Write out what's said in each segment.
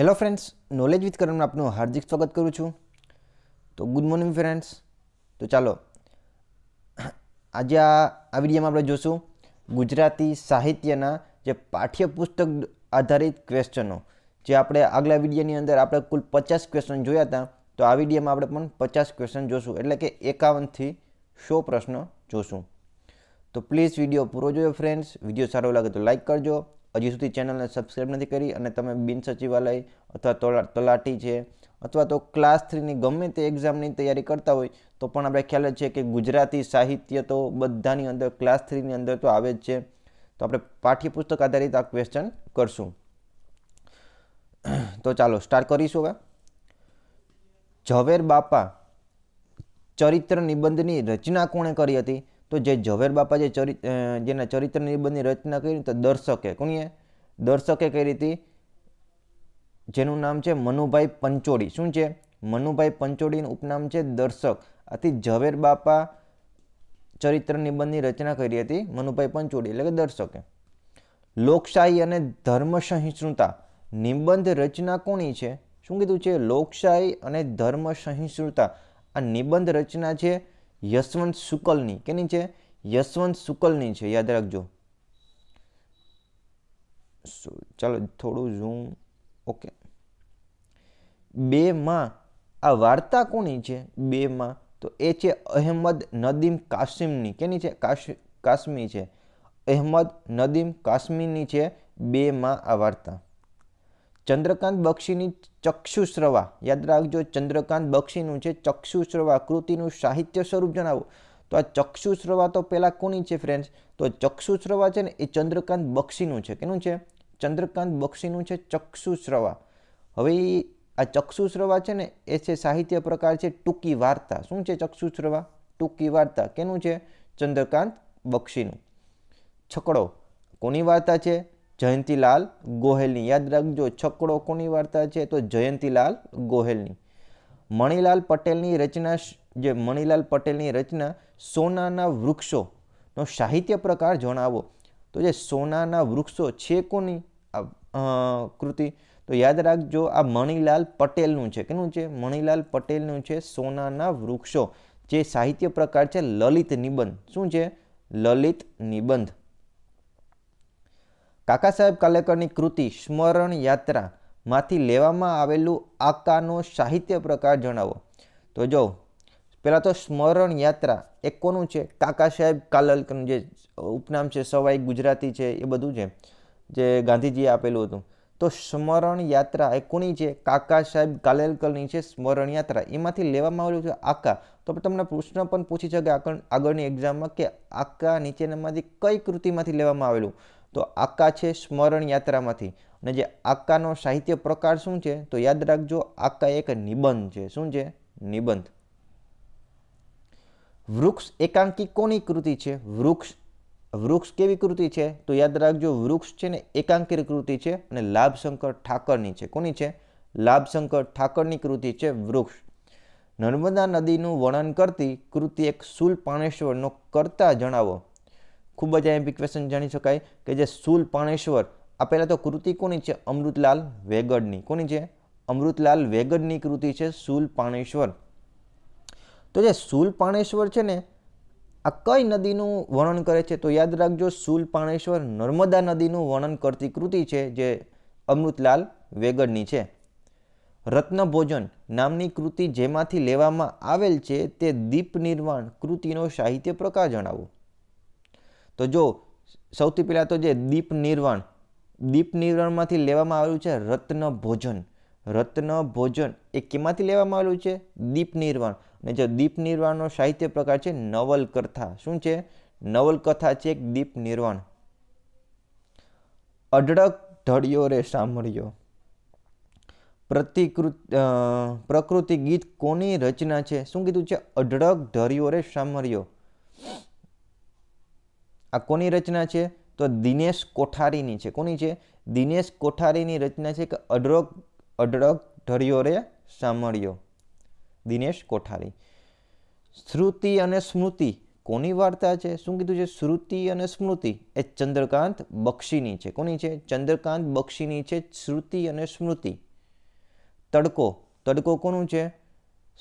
hello friends knowledge with કરણમાં આપનું હાર્દિક સ્વાગત કરું છું તો ગુડ મોર્નિંગ ફ્રેન્ડ્સ તો ચાલો આજે આ આ વિડીયોમાં આપણે જોશું ગુજરાતી સાહિત્યના જે પાઠ્યપુસ્તક આધારિત ક્વેશ્ચનો જે આપણે આગલા વિડીયોની અંદર આપણે કુલ પચાસ ક્વેશ્ચન જોયા હતા તો આ વિડીયોમાં આપણે પણ પચાસ ક્વેશ્ચન જોશું એટલે કે એકાવનથી સો પ્રશ્નો જોશું તો પ્લીઝ વિડીયો પૂરો જોયો ફ્રેન્ડ્સ વિડીયો સારો લાગે તો લાઇક કરજો હજી સુધી ચેનલને સબસ્ક્રાઈબ નથી કરી અને તમે બિન સચિવાલય અથવા તલાટી છે અથવા તો ક્લાસ થ્રીની ગમે તે એક્ઝામની તૈયારી કરતા હોય તો પણ આપણે ખ્યાલ જ છે કે ગુજરાતી સાહિત્ય તો બધાની અંદર ક્લાસ થ્રીની અંદર તો આવે જ છે તો આપણે પાઠ્યપુસ્તક આધારિત આ ક્વેશ્ચન કરશું તો ચાલો સ્ટાર્ટ કરીશું હવે ઝવેર બાપા ચરિત્ર નિબંધની રચના કોણે કરી હતી તો જે ઝવેર બાપા જે ચરિત્ર જેના ચરિત્ર નિબંધની રચના કરી તો દર્શકે કોણીએ દર્શકે કરી હતી જેનું નામ છે મનુભાઈ પંચોડી શું છે મનુભાઈ પંચોડીનું ઉપનામ છે દર્શક આથી ઝવેર બાપા ચરિત્ર નિબંધની રચના કરી હતી મનુભાઈ પંચોડી એટલે કે દર્શકે લોકશાહી અને ધર્મ સહિષ્ણુતા નિબંધ રચના કોની છે શું કીધું છે લોકશાહી અને ધર્મ સહિષ્ણુતા આ નિબંધ રચના છે યશવંત શુકલની કેની છે યશવંત શુકલની છે યાદ રાખજો ચાલો થોડું ઝૂમ ઓકે બેમાં આ વાર્તા કોની છે બેમાં તો એ છે અહેમદ નદીમ કાસિમની કેની છે કાશ્મી છે અહેમદ નદીમ કાશ્મીની છે બેમાં આ વાર્તા ચંદ્રકાંત બક્ષીની ચક્ષુશ્રવા યાદ રાખજો ચંદ્રકાંત બક્ષીનું છે ચક્ષુશ્રવા કૃતિનું સાહિત્ય સ્વરૂપ જણાવો તો આ ચક્ષુશ્રવા તો પહેલાં કોની છે ફ્રેન્ડ્સ તો ચક્ષુશ્રવા છે ને એ ચંદ્રકાંત બક્ષીનું છે કેનું છે ચંદ્રકાંત બક્ષીનું છે ચક્ષુશ્રવા હવે આ ચક્ષુશ્રવા છે ને એ છે સાહિત્ય પ્રકાર છે ટૂંકી વાર્તા શું છે ચક્ષુશ્રવા ટૂંકી વાર્તા કેનું છે ચંદ્રકાંત બક્ષીનું છકડો કોની વાર્તા છે જયંતિલાલ ગોહેલની યાદ રાખજો છકડો કોની વાર્તા છે તો જયંતિલાલ ગોહેલની મણિલાલ પટેલની રચના જે મણિલાલ પટેલની રચના સોનાના વૃક્ષોનો સાહિત્ય પ્રકાર જણાવો તો જે સોનાના વૃક્ષો છે કોની આ કૃતિ તો યાદ રાખજો આ મણિલાલ પટેલનું છે કેનું છે મણિલાલ પટેલનું છે સોનાના વૃક્ષો જે સાહિત્ય પ્રકાર છે લલિત નિબંધ શું છે લલિત નિબંધ કાકા સાહેબ કાલેકરની કૃતિ સ્મરણ યાત્રામાંથી લેવામાં આવેલું આકાનો સાહિત્ય પ્રકાર જણાવો તો જો પહેલાં તો સ્મરણ યાત્રા એ કોનું છે કાકા સાહેબ કાલેકરનું જે ઉપનામ છે સવાઈ ગુજરાતી છે એ બધું છે જે ગાંધીજીએ આપેલું હતું તો સ્મરણ યાત્રા એ કોની છે કાકા સાહેબ કાલેલકરની છે સ્મરણ યાત્રા એમાંથી લેવામાં આવેલું છે આકા તો તમને પ્રશ્ન પણ પૂછી શકે આગળની એક્ઝામમાં કે આકા નીચેનામાંથી કઈ કૃતિમાંથી લેવામાં આવેલું તો આકા છે સ્મરણ યાત્રામાંથી અને જે આકાનો સાહિત્ય પ્રકાર શું છે તો યાદ રાખજો આકા એક નિબંધ છે શું છે નિબંધ વૃક્ષ એકાંકી કોની કૃતિ છે વૃક્ષ વૃક્ષ કેવી કૃતિ છે તો યાદ રાખજો વૃક્ષ છે ને એકાંકી કૃતિ છે અને લાભશંકર ઠાકરની છે કોની છે લાભશંકર ઠાકરની કૃતિ છે વૃક્ષ નર્મદા નદીનું વર્ણન કરતી કૃતિ એક સુલ પાણેશ્વરનો કરતા જણાવો ખૂબ જ એમ્પી ક્વેશ્ચન જાણી શકાય કે જે સુલ પાણેશ્વર આ પહેલાં તો કૃતિ કોની છે અમૃતલાલ વેગડની કોની છે અમૃતલાલ વેગડની કૃતિ છે સુલ પાણેશ્વર તો જે સુલ પાણેશ્વર છે ને આ કઈ નદીનું વર્ણન કરે છે તો યાદ રાખજો સુલ નર્મદા નદીનું વર્ણન કરતી કૃતિ છે જે અમૃતલાલ વેગડની છે રત્નભોજન નામની કૃતિ જેમાંથી લેવામાં આવેલ છે તે દીપ નિર્માણ કૃતિનો સાહિત્ય પ્રકાર જણાવો તો જો સૌથી પહેલાં તો જે દીપ નિર્વાણ દીપ નિર્વાણમાંથી લેવામાં આવેલું છે રત્ન ભોજન રત્ન ભોજન એ કેમાંથી લેવામાં આવેલું છે દીપ નિર્વાણ ને જો દીપ નિર્વાણનો સાહિત્ય પ્રકાર છે નવલકથા શું છે નવલકથા છે એક દીપ નિર્વાણ અઢળક ઢળ્યો રે સાંભળ્યો પ્રતિકૃત પ્રકૃતિ ગીત કોની રચના છે શું કીધું છે અઢળક ઢળ્યો રે સાંભળ્યો આ કોની રચના છે તો દિનેશ કોઠારીની છે કોની છે દિનેશ કોઠારીની રચના છે કે અઢળક અઢળક ઢળ્યો રે સાંભળ્યો દિનેશ કોઠારી શ્રુતિ અને સ્મૃતિ કોની વાર્તા છે શું કીધું છે શ્રુતિ અને સ્મૃતિ એ ચંદ્રકાંત બક્ષીની છે કોની છે ચંદ્રકાંત બક્ષીની છે શ્રુતિ અને સ્મૃતિ તડકો તડકો કોનું છે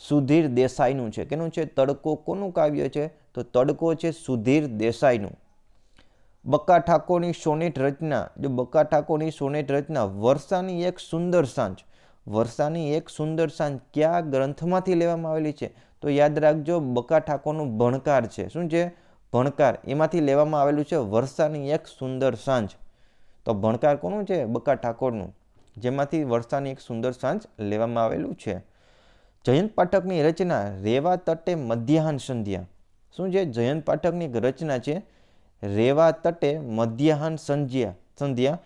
સુધીર દેસાઈનું છે કેનું છે તડકો કોનું કાવ્ય છે તો તડકો છે સુધીર દેસાઈનું બક્કા ઠાકોરની સોનેટ રચના જો બક્કા ઠાકોરની સોનેટ રચના વર્ષાની એક સુંદર સાંજ વર્ષાની એક સુંદર સાંજ કયા ગ્રંથમાંથી લેવામાં આવેલી છે તો યાદ રાખજો બકા ઠાકોરનું ભણકાર છે શું છે ભણકાર એમાંથી લેવામાં આવેલું છે વર્ષાની એક સુંદર સાંજ તો ભણકાર કોનું છે બકા ઠાકોરનું જેમાંથી વર્ષાની એક સુંદર સાંજ લેવામાં આવેલું છે જયંત પાઠકની રચના રેવા તટે મધ્યાહન સંધ્યા શું છે જયંત પાઠકની રચના છે રેવા તટે મધ્યાહન સંધ્યા સંધ્યા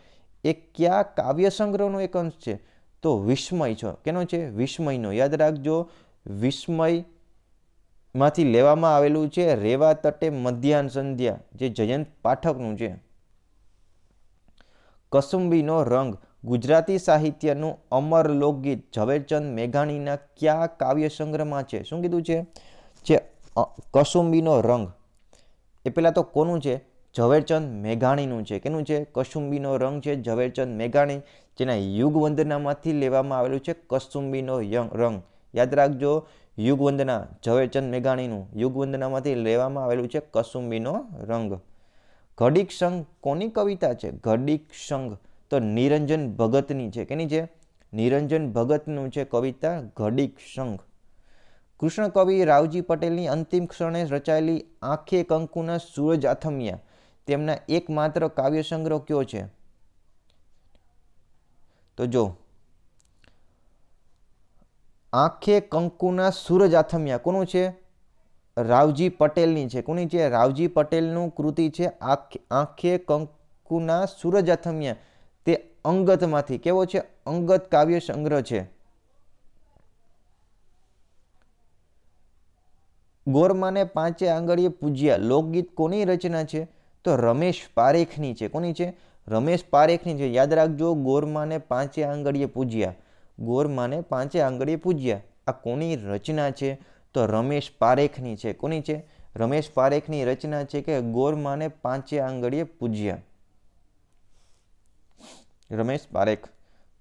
એ કયા કાવ્ય સંગ્રહનો એક અંશ છે તો વિસ્મય છો કેનો છે વિસ્મયનો યાદ રાખજો વિસ્મયમાંથી લેવામાં આવેલું છે રેવા તટે મધ્યાહન સંધ્યા જે જયંત પાઠકનું છે કસુંબીનો રંગ ગુજરાતી સાહિત્યનું અમર લોકગીત ઝવેરચંદ મેઘાણીના કયા કાવ્ય સંગ્રહમાં છે શું કીધું છે જે કસુંબીનો રંગ એ પહેલાં તો કોનું છે ઝવેરચંદ મેઘાણીનું છે કેનું છે કસુંબીનો રંગ છે ઝવેરચંદ મેઘાણી જેના યુગવંદનામાંથી લેવામાં આવેલું છે કસુંબીનો રંગ યાદ રાખજો યુગવંદના ઝવેરચંદ મેઘાણીનું યુગવંદનામાંથી લેવામાં આવેલું છે કસુંબીનો રંગ ઘડીક સંઘ કોની કવિતા છે ઘડીક સંઘ તો નિરંજન ભગતની છે કેની છે નિરંજન ભગતનું છે કવિતા ઘડીક સંઘ કૃષ્ણ કવિ રાવજી પટેલની અંતિમ ક્ષણે રચાયેલી આંખે કંકુના સૂરજ આથમિયા તેમના એકમાત્ર કાવ્ય સંગ્રહ કયો છે તો જો આંખે કંકુના સુરજ આથમ્યા કોનું છે રાવજી પટેલની છે કોની છે રાવજી પટેલનું કૃતિ છે આંખે કંકુના સુરજ આથમ્યા તે અંગતમાંથી કેવો છે અંગત કાવ્ય સંગ્રહ છે ગોરમાને પાંચે આંગળીએ પૂજ્યા લોકગીત કોની રચના છે તો રમેશ પારેખની છે કોની છે રમેશ પારેખની છે યાદ રાખજો ગોરમાને પાંચે આંગળીએ પૂજ્યા ગોરમાને પાંચે આંગળીએ પૂજ્યા આ કોની રચના છે તો રમેશ પારેખની છે કોની છે રમેશ પારેખની રચના છે કે ગોરમાને પાંચે આંગળીએ પૂજ્યા રમેશ પારેખ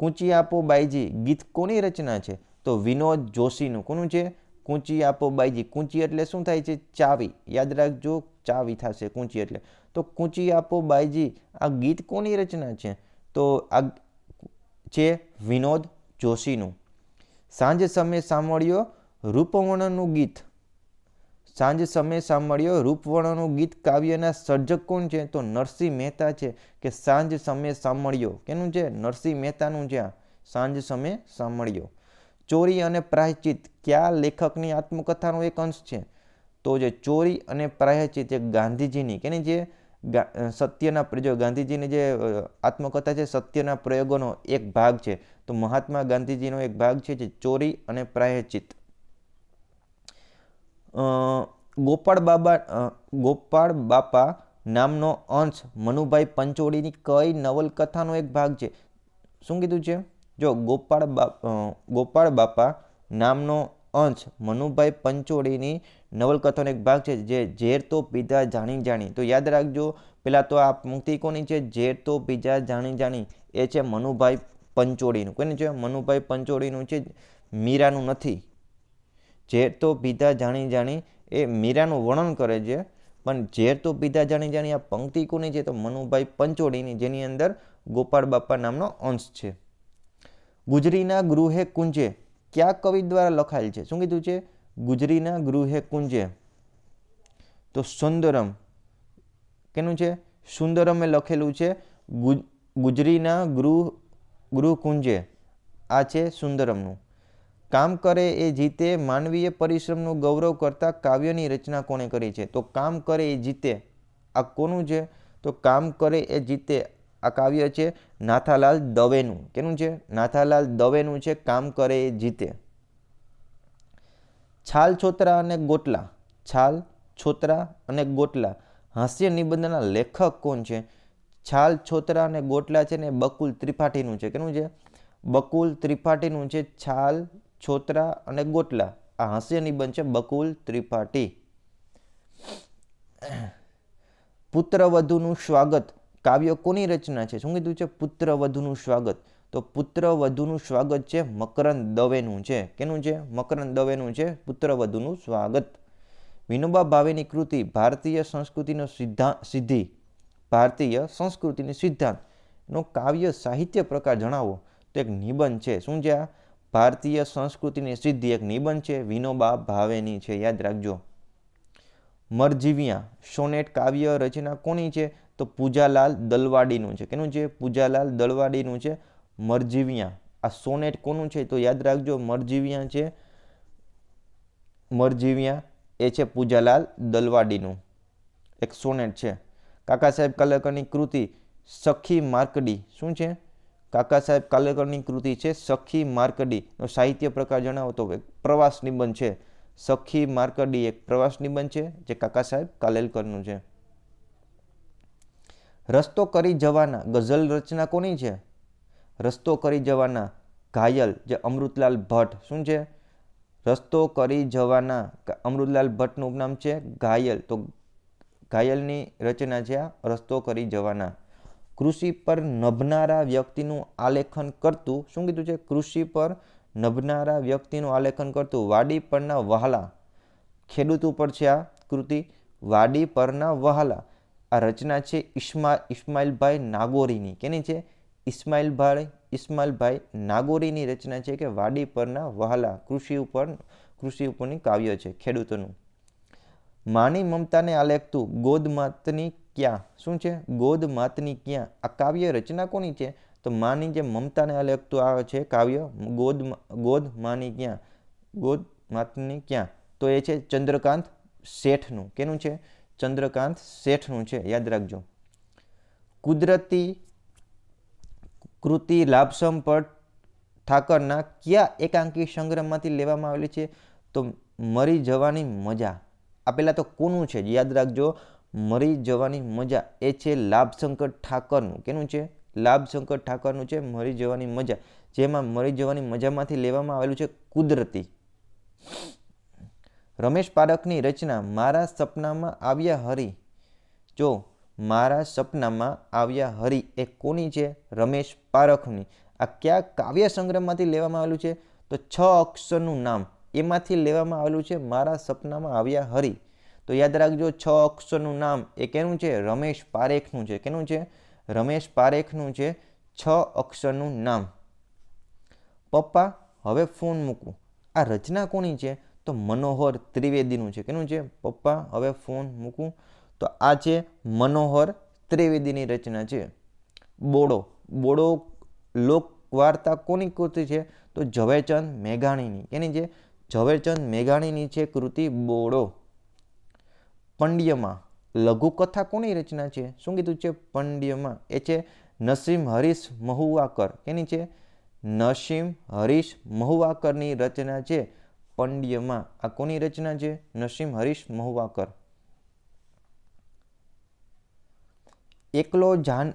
કૂંચી આપો બાઈજી ગીત કોની રચના છે તો વિનોદ જોશીનું કોનું છે કૂંચી આપો બાઈજી કૂંચી એટલે શું થાય છે ચાવી યાદ રાખજો ચાવી થશે કૂંચી એટલે તો કૂંચી આપો બાઈજી આ ગીત કોની રચના છે તો આ છે વિનોદ જોશીનું સાંજ સમયે સાંભળ્યો રૂપવર્ણનું ગીત સાંજ સમય સાંભળ્યો રૂપવર્ણનું ગીત કાવ્યના સર્જક કોણ છે તો નરસિંહ મહેતા છે કે સાંજ સમયે સાંભળ્યો કેનું છે નરસિંહ મહેતાનું છે આ સાંજ સમયે સાંભળ્યો ચોરી અને પ્રાયચિત કયા લેખકની આત્મકથાનો એક અંશ છે તો જે ચોરી અને પ્રાયચિત એ ગાંધીજીની કે જે સત્યના જો ગાંધીજીની જે આત્મકથા છે સત્યના પ્રયોગોનો એક ભાગ છે તો મહાત્મા ગાંધીજીનો એક ભાગ છે જે ચોરી અને પ્રાયચિત ગોપાળ બાબા ગોપાળ બાપા નામનો અંશ મનુભાઈ પંચોળીની કઈ નવલકથાનો એક ભાગ છે શું કીધું છે જો ગોપાળ બાપા ગોપાળ બાપા નામનો અંશ મનુભાઈ પંચોળીની નવલકથાનો એક ભાગ છે જે ઝેર તો પીધા જાણી જાણી તો યાદ રાખજો પહેલાં તો આ પંક્તિ કોની છે ઝેર તો પીધા જાણી જાણી એ છે મનુભાઈ પંચોળીનું કોને છે મનુભાઈ પંચોળીનું છે મીરાનું નથી ઝેર તો પીધા જાણી જાણી એ મીરાનું વર્ણન કરે છે પણ ઝેર તો પીધા જાણી જાણી આ પંક્તિ કોની છે તો મનુભાઈ પંચોળીની જેની અંદર ગોપાળ બાપા નામનો અંશ છે ગુજરીના ગૃહે કુંજે કયા કવિ દ્વારા લખાયેલ છે શું કીધું છે ગુજરીના ગૃહે કુંજે તો સુંદરમ કેનું છે સુંદરમે લખેલું છે ગુજરીના ગૃહ ગૃહ કુંજે આ છે સુંદરમનું કામ કરે એ જીતે માનવીય પરિશ્રમનું ગૌરવ કરતાં કાવ્યની રચના કોણે કરી છે તો કામ કરે એ જીતે આ કોનું છે તો કામ કરે એ જીતે આ કાવ્ય છે નાથાલાલ દવેનું કેનું છે નાથાલાલ દવેનું છે કામ કરે એ જીતે છાલ છોતરા અને ગોટલા છાલ છોતરા અને ગોટલા હાસ્ય નિબંધના લેખક કોણ છે છાલ છોતરા અને ગોટલા છે ને બકુલ ત્રિપાઠીનું છે કેનું છે બકુલ ત્રિપાઠીનું છે છાલ છોતરા અને ગોટલા આ હાસ્ય નિબંધ છે બકુલ ત્રિપાઠી પુત્રવધુનું સ્વાગત કાવ્ય કોની રચના છે શું કીધું છે પુત્ર વધુનું સ્વાગત તો પુત્ર વધુનું સ્વાગત છે મકરંદ દવેનું છે કેનું છે મકરંદ દવેનું છે પુત્ર વધુનું સ્વાગત વિનોબા ભાવેની કૃતિ ભારતીય સંસ્કૃતિનો સિદ્ધા સિદ્ધિ ભારતીય સંસ્કૃતિની સિદ્ધાંતનો કાવ્ય સાહિત્ય પ્રકાર જણાવો તો એક નિબંધ છે શું છે આ ભારતીય સંસ્કૃતિની સિદ્ધિ એક નિબંધ છે વિનોબા ભાવેની છે યાદ રાખજો મરજીવિયા સોનેટ કાવ્ય રચના કોની છે તો પૂજાલાલ દલવાડીનું છે કેનું છે પૂજાલાલ દલવાડીનું છે મરજીવિયા આ સોનેટ કોનું છે તો યાદ રાખજો મરજીવિયા છે મરજીવિયા એ છે પૂજાલાલ દલવાડીનું એક સોનેટ છે કાકા સાહેબ કાલેકરની કૃતિ સખી માર્કડી શું છે કાકા સાહેબ કાલેકરની કૃતિ છે સખી માર્કડીનો સાહિત્ય પ્રકાર જણાવો તો એક પ્રવાસ નિબંધ છે સખી માર્કડી એક પ્રવાસ નિબંધ છે જે કાકા સાહેબ કાલેલકરનું છે રસ્તો કરી જવાના ગઝલ રચના કોની છે રસ્તો કરી જવાના ઘાયલ જે અમૃતલાલ ભટ્ટ શું છે રસ્તો કરી જવાના અમૃતલાલ ભટ્ટનું ઉપનામ છે ઘાયલ તો ઘાયલની રચના છે આ રસ્તો કરી જવાના કૃષિ પર નભનારા વ્યક્તિનું આલેખન કરતું શું કીધું છે કૃષિ પર નભનારા વ્યક્તિનું આલેખન કરતું વાડી પરના વહાલા ખેડૂત ઉપર છે આ કૃતિ વાડી પરના વહાલા આ રચના છે ઇસ્મા ઇસ્માઇલભાઈ નાગોરીની કેની છે ઇસ્માઇલભાઈ ઇસ્માઇલભાઈ નાગોરીની રચના છે કે વાડી પરના વહાલા કૃષિ ઉપર કૃષિ ઉપરની કાવ્ય છે ખેડૂતોનું માની મમતાને આલેખતું ગોદમાતની ક્યાં શું છે ગોદમાતની ક્યાં આ કાવ્ય રચના કોની છે તો માની જે મમતાને આલેખતું આ છે કાવ્ય ગોદ ગોદ માની ક્યાં ગોદ માતની ક્યાં તો એ છે ચંદ્રકાંત શેઠનું કેનું છે ચંદ્રકાંત શેઠનું છે યાદ રાખજો કુદરતી કૃતિ લાભસંપટ ઠાકરના કયા એકાંકી સંગ્રહમાંથી લેવામાં આવેલી છે તો મરી જવાની મજા આ પહેલાં તો કોનું છે યાદ રાખજો મરી જવાની મજા એ છે લાભશંકર ઠાકરનું કેનું છે લાભશંકર ઠાકરનું છે મરી જવાની મજા જેમાં મરી જવાની મજામાંથી લેવામાં આવેલું છે કુદરતી રમેશ પારખની રચના મારા સપનામાં આવ્યા હરી જો મારા સપનામાં આવ્યા હરી એ કોની છે રમેશ પારખની આ કયા કાવ્ય સંગ્રહમાંથી લેવામાં આવેલું છે તો છ અક્ષરનું નામ એમાંથી લેવામાં આવેલું છે મારા સપનામાં આવ્યા હરી તો યાદ રાખજો છ અક્ષરનું નામ એ કેનું છે રમેશ પારેખનું છે કેનું છે રમેશ પારેખનું છે છ અક્ષરનું નામ પપ્પા હવે ફોન મૂકું આ રચના કોની છે તો મનોહર ત્રિવેદીનું છે કેનું છે પપ્પા હવે ફોન મૂકું તો આ છે મનોહર ત્રિવેદીની રચના છે બોડો બોડો લોકવાર્તા કોની કૃતિ છે તો ઝવેરચંદ મેઘાણીની કેની છે ઝવેરચંદ મેઘાણીની છે કૃતિ બોડો પંડ્યમાં લઘુકથા કોની રચના છે શું કીધું છે પંડ્યમાં એ છે નસીમ હરીશ મહુવાકર કેની છે નસીમ હરીશ મહુવાકરની રચના છે પંડ્યમાં આ કોની રચના છે નસીમ હરીશ મહુવાકર એકલો જાન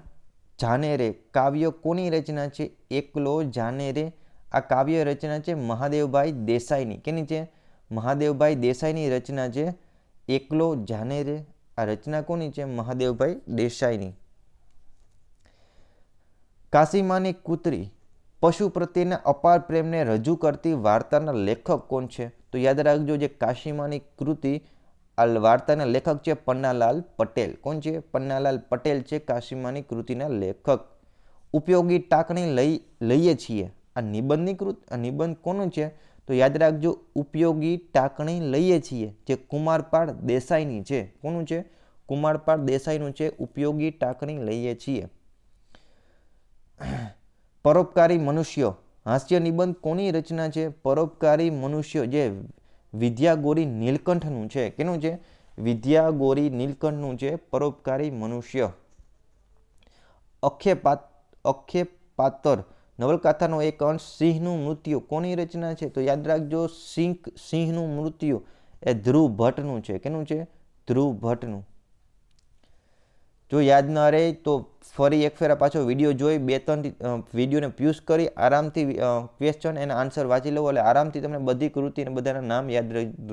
જાને રે કાવ્ય કોની રચના છે એકલો જાને રે આ કાવ્ય રચના છે મહાદેવભાઈ દેસાઈની કેની છે મહાદેવભાઈ દેસાઈની રચના છે એકલો જાને રે આ રચના કોની છે મહાદેવભાઈ દેસાઈની કાશીમાની કૂતરી પશુ પ્રત્યેના અપાર પ્રેમને રજૂ કરતી વાર્તાના લેખક કોણ છે તો યાદ રાખજો જે કાશીમાની કૃતિ આ વાર્તાના લેખક છે પન્નાલાલ પટેલ કોણ છે પન્નાલાલ પટેલ છે કાશીમાની કૃતિના લેખક ઉપયોગી ટાંકણી લઈ લઈએ છીએ આ નિબંધની કૃત આ નિબંધ કોનું છે તો યાદ રાખજો ઉપયોગી ટાંકણી લઈએ છીએ જે કુમારપાળ દેસાઈની છે કોનું છે કુમારપાળ દેસાઈનું છે ઉપયોગી ટાંકણી લઈએ છીએ પરોપકારી મનુષ્યો હાસ્ય નિબંધ કોની રચના છે પરોપકારી મનુષ્યો જે વિદ્યાગોરી નીલકંઠનું છે કેનું છે વિદ્યાગોરી નીલકંઠનું છે પરોપકારી મનુષ્ય અક્ષેપાત અક્ષેપાતર નવલકથાનો એક અંશ સિંહનું મૃત્યુ કોની રચના છે તો યાદ રાખજો સિંહ સિંહનું મૃત્યુ એ ધ્રુવ ભટ્ટનું છે કેનું છે ધ્રુવ ભટ્ટનું જો યાદ ન રહે તો ફરી એક ફેરા પાછો વિડીયો જોઈ બે ત્રણ વિડીયોને પ્યુઝ કરી આરામથી ક્વેશ્ચન એના આન્સર વાંચી લેવો એટલે આરામથી તમને બધી કૃતિ અને બધાના નામ યાદ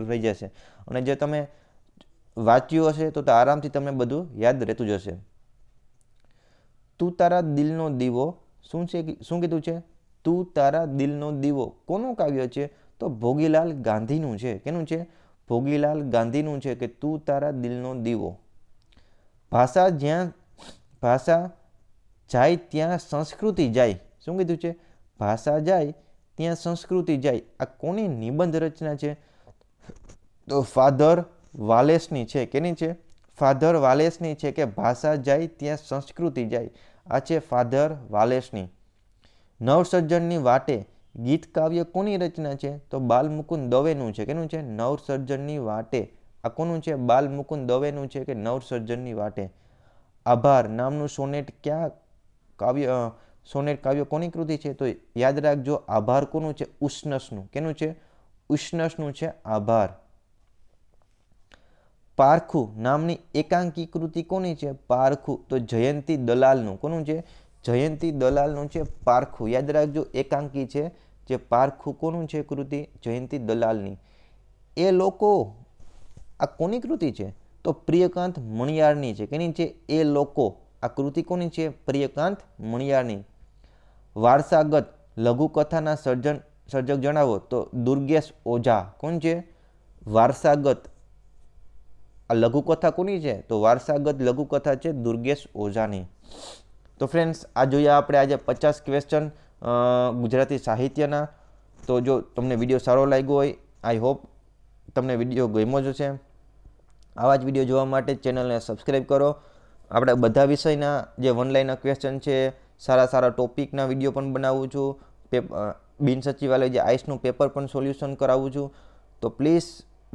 રહી જશે અને જે તમે વાંચ્યું હશે તો આરામથી તમને બધું યાદ રહેતું જશે તું તારા દિલનો દીવો શું છે શું કીધું છે તું તારા દિલનો દીવો કોનું કાવ્ય છે તો ભોગીલાલ ગાંધીનું છે કેનું છે ભોગીલાલ ગાંધીનું છે કે તું તારા દિલનો દીવો ભાષા જ્યાં ભાષા જાય ત્યાં સંસ્કૃતિ જાય શું કીધું છે ભાષા જાય ત્યાં સંસ્કૃતિ જાય આ કોની નિબંધ રચના છે તો ફાધર વાલેસની છે કેની છે ફાધર વાલેસની છે કે ભાષા જાય ત્યાં સંસ્કૃતિ જાય આ છે ફાધર વાલેસની નવસર્જનની વાટે ગીત કાવ્ય કોની રચના છે તો બાલ મુકુંદ દવેનું છે કેનું છે નવસર્જનની વાટે આ કોનું છે બાલમુકુંદ દવેનું છે કે નવસર્જનની વાટે આભાર નામનું સોનેટ ક્યાં કાવ્ય સોનેટ કાવ્ય કોની કૃતિ છે તો યાદ રાખજો આભાર કોનું છે ઉષ્ણસનું કેનું છે ઉષ્ણસનું છે આભાર પારખું નામની એકાંકી કૃતિ કોની છે પારખું તો જયંતી દલાલનું કોનું છે જયંતી દલાલનું છે પારખું યાદ રાખજો એકાંકી છે જે પારખું કોનું છે કૃતિ જયંતી દલાલની એ લોકો આ કોની કૃતિ છે તો પ્રિયકાંત મણિયારની છે કેની છે એ લોકો આ કૃતિ કોની છે પ્રિયકાંત મણિયારની વારસાગત લઘુકથાના સર્જન સર્જક જણાવો તો દુર્ગેશ ઓઝા કોણ છે વારસાગત આ લઘુકથા કોની છે તો વારસાગત લઘુકથા છે દુર્ગેશ ઓઝાની તો ફ્રેન્ડ્સ આ જોયા આપણે આજે પચાસ ક્વેશ્ચન ગુજરાતી સાહિત્યના તો જો તમને વિડીયો સારો લાગ્યો હોય આઈ હોપ તમને વિડીયો ગમ્યો જ છે આવા જ વિડીયો જોવા માટે ચેનલને સબસ્ક્રાઈબ કરો આપણે બધા વિષયના જે વનલાઈનના ક્વેશ્ચન છે સારા સારા ટોપિકના વિડીયો પણ બનાવું છું બિન સચિવાલય જે આઈસનું પેપર પણ સોલ્યુશન કરાવું છું તો પ્લીઝ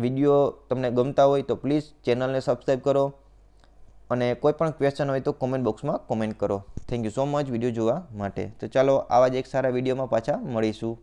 વિડીયો તમને ગમતા હોય તો પ્લીઝ ચેનલને સબસ્ક્રાઈબ કરો અને કોઈ પણ ક્વેશ્ચન હોય તો કોમેન્ટ બોક્સમાં કોમેન્ટ કરો thank you so much video જોવા માટે તો ચાલો આવા જ એક સારા વિડીયોમાં પાછા મળીશું